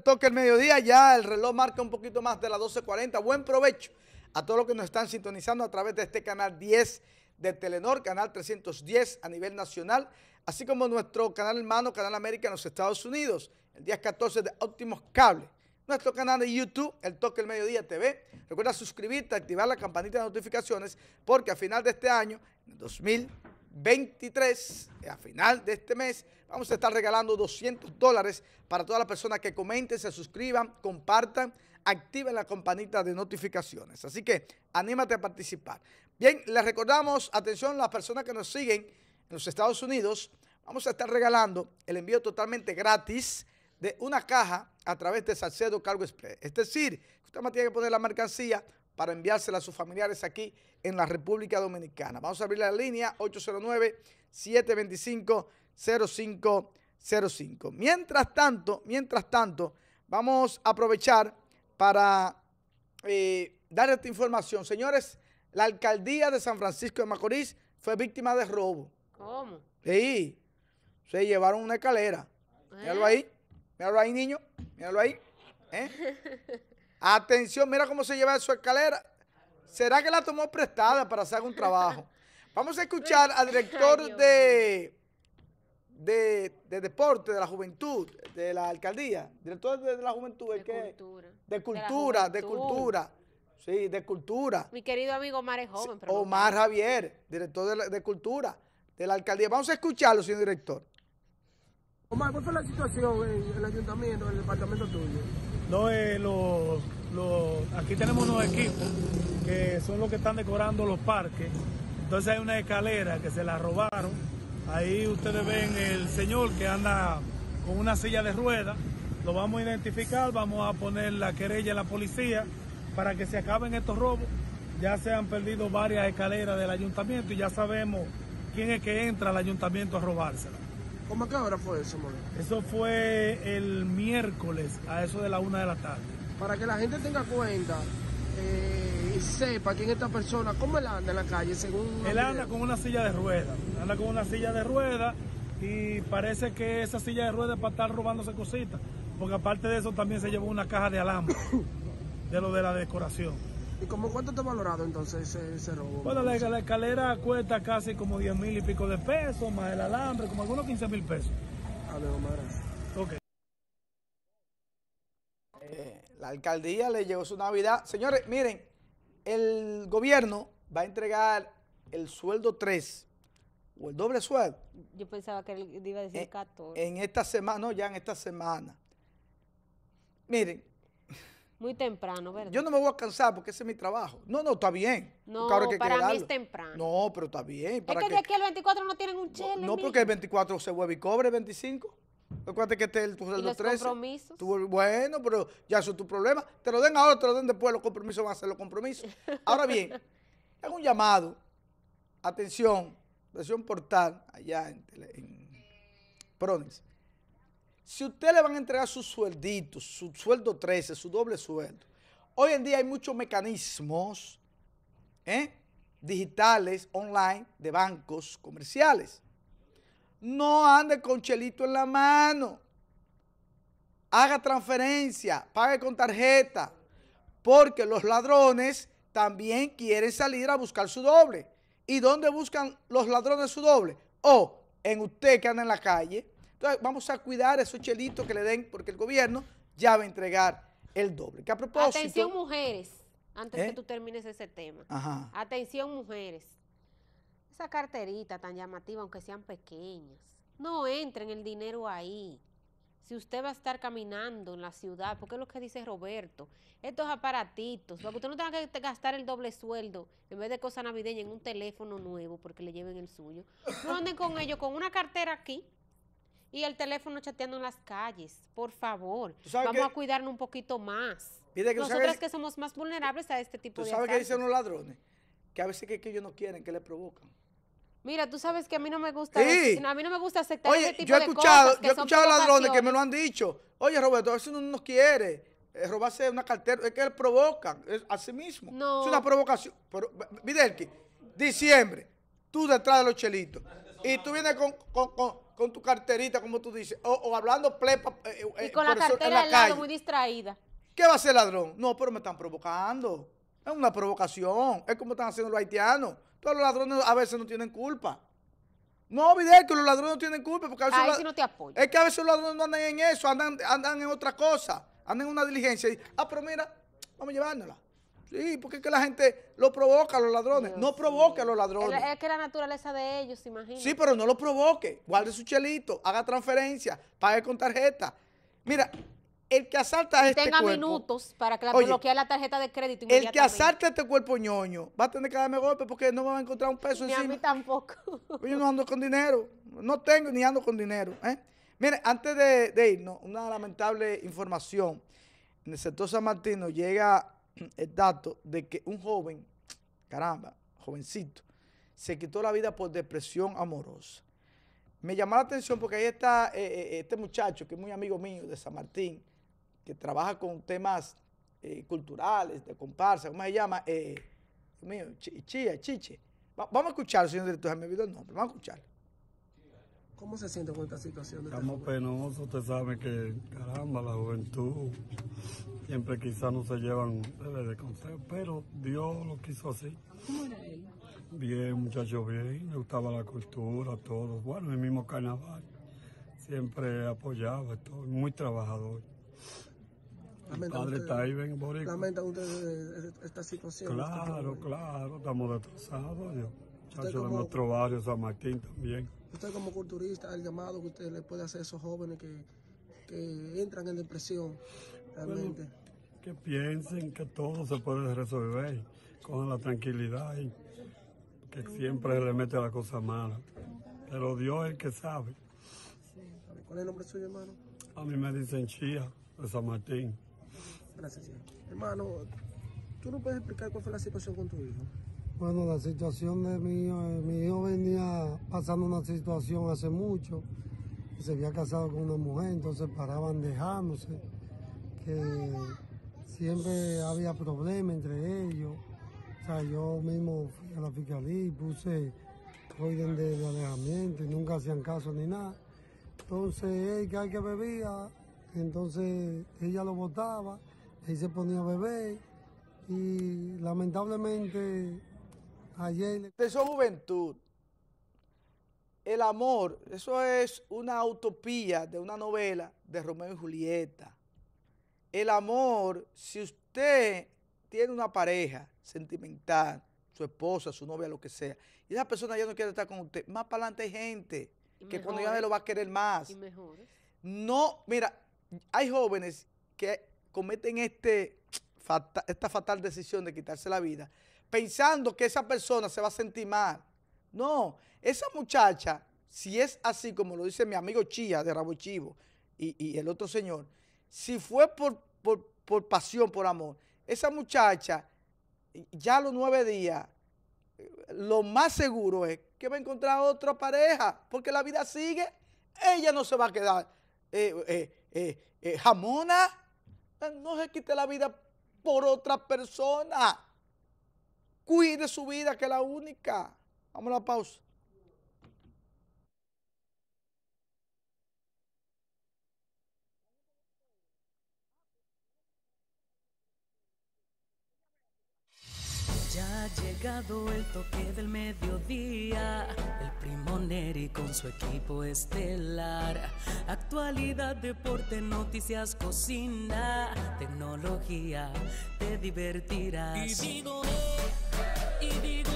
toque el mediodía, ya el reloj marca un poquito más de las 12.40. Buen provecho a todos los que nos están sintonizando a través de este canal 10 de Telenor, canal 310 a nivel nacional, así como nuestro canal hermano, Canal América en los Estados Unidos, el día 14 de Óptimos Cable. Nuestro canal de YouTube, El Toque el Mediodía TV. Recuerda suscribirte, activar la campanita de notificaciones, porque a final de este año, en 2020, 23, a final de este mes, vamos a estar regalando 200 dólares para todas las personas que comenten, se suscriban, compartan, activen la campanita de notificaciones. Así que anímate a participar. Bien, les recordamos, atención, las personas que nos siguen en los Estados Unidos, vamos a estar regalando el envío totalmente gratis de una caja a través de Salcedo Cargo Express. Es decir, usted más tiene que poner la mercancía para enviársela a sus familiares aquí en la República Dominicana. Vamos a abrir la línea 809-725-0505. Mientras tanto, mientras tanto, vamos a aprovechar para eh, dar esta información. Señores, la alcaldía de San Francisco de Macorís fue víctima de robo. ¿Cómo? Sí, se llevaron una escalera. ¿Eh? Míralo ahí, míralo ahí, niño, míralo ahí. ¿Eh? Atención, mira cómo se lleva su escalera. ¿Será que la tomó prestada para hacer un trabajo? Vamos a escuchar al director de, de, deporte, de la juventud, de la alcaldía. Director de, la juventud, ¿el qué? Cultura. De cultura, de, cultura. Sí, de cultura. Mi querido amigo Omar es joven. Omar Javier, director de, cultura de la alcaldía. Vamos a escucharlo, señor director. Omar, ¿cuál es la situación en el ayuntamiento, en el departamento tuyo? Eh, los, aquí tenemos unos equipos que son los que están decorando los parques. Entonces hay una escalera que se la robaron. Ahí ustedes ven el señor que anda con una silla de ruedas. Lo vamos a identificar, vamos a poner la querella a la policía para que se acaben estos robos. Ya se han perdido varias escaleras del ayuntamiento y ya sabemos quién es que entra al ayuntamiento a robársela. ¿Cómo a qué fue eso, Manuel? Eso fue el miércoles a eso de la una de la tarde. Para que la gente tenga cuenta eh, y sepa quién es esta persona, ¿cómo él anda en la calle según... Él anda con una silla de ruedas, anda con una silla de ruedas y parece que esa silla de ruedas es para estar robándose cositas, porque aparte de eso también se llevó una caja de alambre de lo de la decoración. ¿Y cómo cuánto está valorado entonces ese, robo? Bueno, la, escalera cuesta casi como 10 mil y pico de pesos, más el alambre, como algunos 15 mil pesos. A ver, Omar. Ok. Eh, la alcaldía le llegó su Navidad. Señores, miren, el gobierno va a entregar el sueldo 3 o el doble sueldo. Yo pensaba que él iba a decir 14. Eh, en esta semana, no, ya en esta semana. Miren, muy temprano, ¿verdad? Yo no me voy a cansar porque ese es mi trabajo. No, no, está bien. No, claro que para mí es temprano. No, pero está bien. es que, de aquí al 24 no tienen un chelo No, porque el 24 se hueve y cobre el 25. Recuerda que este es el, tu, los compromisos. bueno, pero ya eso es tu problema. Te lo den ahora, te lo den después. Los compromisos van a ser los compromisos. Ahora bien, hago un llamado. Atención, versión portal, allá en, en si usted le van a entregar su sueldito, su sueldo 13, su doble sueldo, hoy en día hay muchos mecanismos ¿eh? digitales, online, de bancos comerciales. No ande con chelito en la mano. Haga transferencia, pague con tarjeta, porque los ladrones también quieren salir a buscar su doble. ¿Y dónde buscan los ladrones su doble? O en usted que anda en la calle. Entonces vamos a cuidar esos chelitos que le den, porque el gobierno ya va a entregar el doble. Que propósito, Atención mujeres, antes que ¿Eh? tú termines ese tema. Atención mujeres, esa carterita tan llamativa, aunque sean pequeñas, no entren el dinero ahí si usted va a estar caminando en la ciudad, porque es lo que dice Roberto, estos aparatitos, para que usted no tenga que gastar el doble sueldo en vez de cosas navideñas, en un teléfono nuevo porque le lleven el suyo. No anden con ellos, con una cartera aquí, y el teléfono chateando en las calles. Por favor, vamos a cuidarnos un poquito más. que Nosotros que somos más vulnerables a este tipo de cosas. ¿Tú sabes qué dicen los ladrones? Que a veces que, ellos no quieren, que le provocan. Mira, tú sabes que a mí no me gusta, sí. a mí no me gusta aceptar Oye, ese yo he escuchado, yo he escuchado ladrones que me lo han dicho. Oye, Roberto, a veces uno no quiere. Eh, robarse una cartera, es que él provoca es a sí mismo. No. Es una provocación. Pero, que diciembre, tú detrás de los chelitos. Y tú vienes con con tu carterita, como tú dices, o, hablando plepa. Eh, eh y eh, con la cartera al lado, muy distraída. ¿Qué va a hacer ladrón? No, pero me están provocando. Es una provocación. Es como están haciendo los haitianos. Todos los ladrones a veces no tienen culpa. No olvides que los ladrones no tienen culpa. a veces no te apoyo. Es que a veces los ladrones no andan en eso, andan, en otra cosa. Andan en una diligencia ah, pero mira, vamos a llevárnosla. Sí, porque es que la gente lo provoca a los ladrones. no provoque a los ladrones. Es que es la naturaleza de ellos, imagínate. Sí, pero no lo provoque. Guarde su chelito, haga transferencia, pague con tarjeta. Mira, el que asalta a este tenga cuerpo... tenga minutos para que la la tarjeta de crédito El que asalta este cuerpo ñoño va a tener que darme golpe porque no me va a encontrar un peso ni encima. Ni a mí tampoco. Pues yo no ando con dinero. No tengo ni ando con dinero. ¿eh? Mire, antes de, irnos, una lamentable información. En el sector San Martín llega el dato de que un joven, caramba, jovencito, se quitó la vida por depresión amorosa. Me llamó la atención porque ahí está eh, eh, eh, este muchacho que es muy amigo mío de San Martín, que trabaja con temas culturales, de comparsa, ¿cómo se llama? Eh, mío, Chía, Chiche. vamos a escuchar, señor director, me olvidó el nombre, vamos a escuchar. ¿Cómo se siente con esta situación? Estamos este penosos, usted sabe que, caramba, la juventud siempre quizás no se llevan de consejo, pero Dios lo quiso así. ¿Cómo era él? Bien, muchacho, bien, le gustaba la cultura, todo. Bueno, el mismo carnaval, siempre apoyaba, todo, muy trabajador. mi padre ahí, ¿Lamentan ustedes esta situación? Claro, claro, estamos destrozados, Muchachos de nuestro barrio, San Martín también. Usted como culturista, el llamado que usted le puede hacer a esos jóvenes que, entran en depresión, realmente que piensen que todo se puede resolver con la tranquilidad y que siempre le mete la cosa mala. Pero Dios es el que sabe. ¿Cuál es el nombre suyo, hermano? A mí me dicen Chía, de San Martín. Gracias, Hermano, ¿tú no puedes explicar cuál fue la situación con tu hijo? Bueno, la situación de mi hijo, eh, mi hijo venía pasando una situación hace mucho. Se había casado con una mujer, entonces paraban dejándose. Que siempre había problemas entre ellos. O sea, yo mismo fui a la fiscalía y puse orden de, alejamiento y nunca hacían caso ni nada. Entonces, él que hay que bebía, entonces ella lo botaba, él se ponía a beber y lamentablemente ayer... De su juventud, el amor, eso es una utopía de una novela de Romeo y Julieta el amor, si usted tiene una pareja sentimental, su esposa, su novia, lo que sea, y esa persona ya no quiere estar con usted, más para adelante hay gente que cuando ya se lo va a querer más. Y mejor. No, mira, hay jóvenes que cometen este, esta fatal decisión de quitarse la vida pensando que esa persona se va a sentir mal. No, esa muchacha, si es así como lo dice mi amigo Chía de Rabo Chivo y el otro señor, si fue por, pasión, por amor, esa muchacha ya a los nueve días, lo más seguro es que va a encontrar otra pareja, porque la vida sigue, ella no se va a quedar eh, eh, eh, jamona, no se quite la vida por otra persona, cuide su vida que es la única. Vamos a la pausa. ha llegado el toque del mediodía, el primo Neri con su equipo estelar. Actualidad, deporte, noticias, cocina, tecnología, te divertirás. Eh,